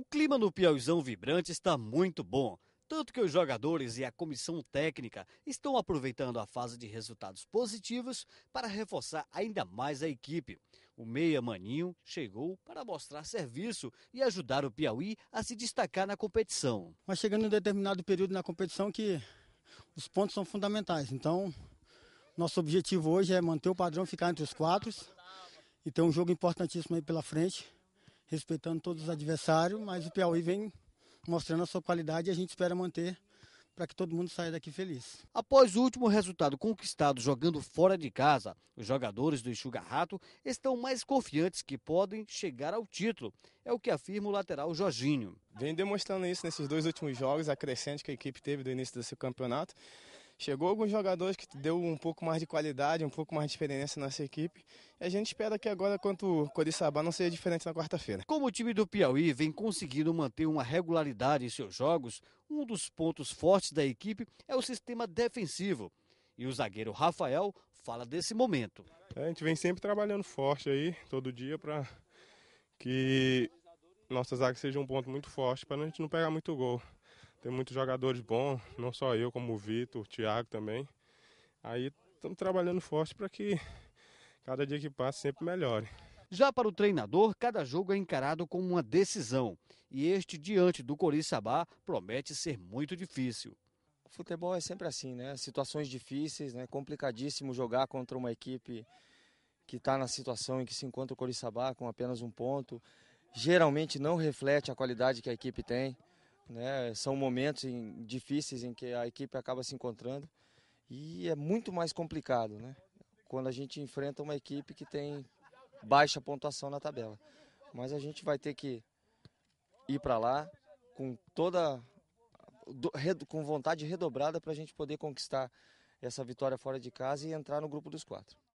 O clima no Piauzão vibrante está muito bom. Tanto que os jogadores e a comissão técnica estão aproveitando a fase de resultados positivos para reforçar ainda mais a equipe. O Meia Maninho chegou para mostrar serviço e ajudar o Piauí a se destacar na competição. Mas chegando em determinado período na competição que os pontos são fundamentais. Então, nosso objetivo hoje é manter o padrão, ficar entre os quatro e ter um jogo importantíssimo aí pela frente respeitando todos os adversários, mas o Piauí vem mostrando a sua qualidade e a gente espera manter para que todo mundo saia daqui feliz. Após o último resultado conquistado jogando fora de casa, os jogadores do Enxuga Rato estão mais confiantes que podem chegar ao título. É o que afirma o lateral Jorginho. Vem demonstrando isso nesses dois últimos jogos, a crescente que a equipe teve do início do seu campeonato. Chegou alguns jogadores que deu um pouco mais de qualidade, um pouco mais de experiência na nossa equipe. E a gente espera que agora, quanto o Coriçaba, não seja diferente na quarta-feira. Como o time do Piauí vem conseguindo manter uma regularidade em seus jogos, um dos pontos fortes da equipe é o sistema defensivo. E o zagueiro Rafael fala desse momento. A gente vem sempre trabalhando forte aí, todo dia, para que nossa zaga seja um ponto muito forte, para a gente não pegar muito gol. Tem muitos jogadores bons, não só eu, como o Vitor, o Thiago também. Aí estamos trabalhando forte para que cada dia que passa sempre melhore. Já para o treinador, cada jogo é encarado como uma decisão. E este, diante do Coriçaba, promete ser muito difícil. O futebol é sempre assim, né? Situações difíceis, né? Complicadíssimo jogar contra uma equipe que está na situação em que se encontra o Coriçaba com apenas um ponto. Geralmente não reflete a qualidade que a equipe tem. Né? São momentos em, difíceis em que a equipe acaba se encontrando e é muito mais complicado né? quando a gente enfrenta uma equipe que tem baixa pontuação na tabela. Mas a gente vai ter que ir para lá com toda com vontade redobrada para a gente poder conquistar essa vitória fora de casa e entrar no grupo dos quatro.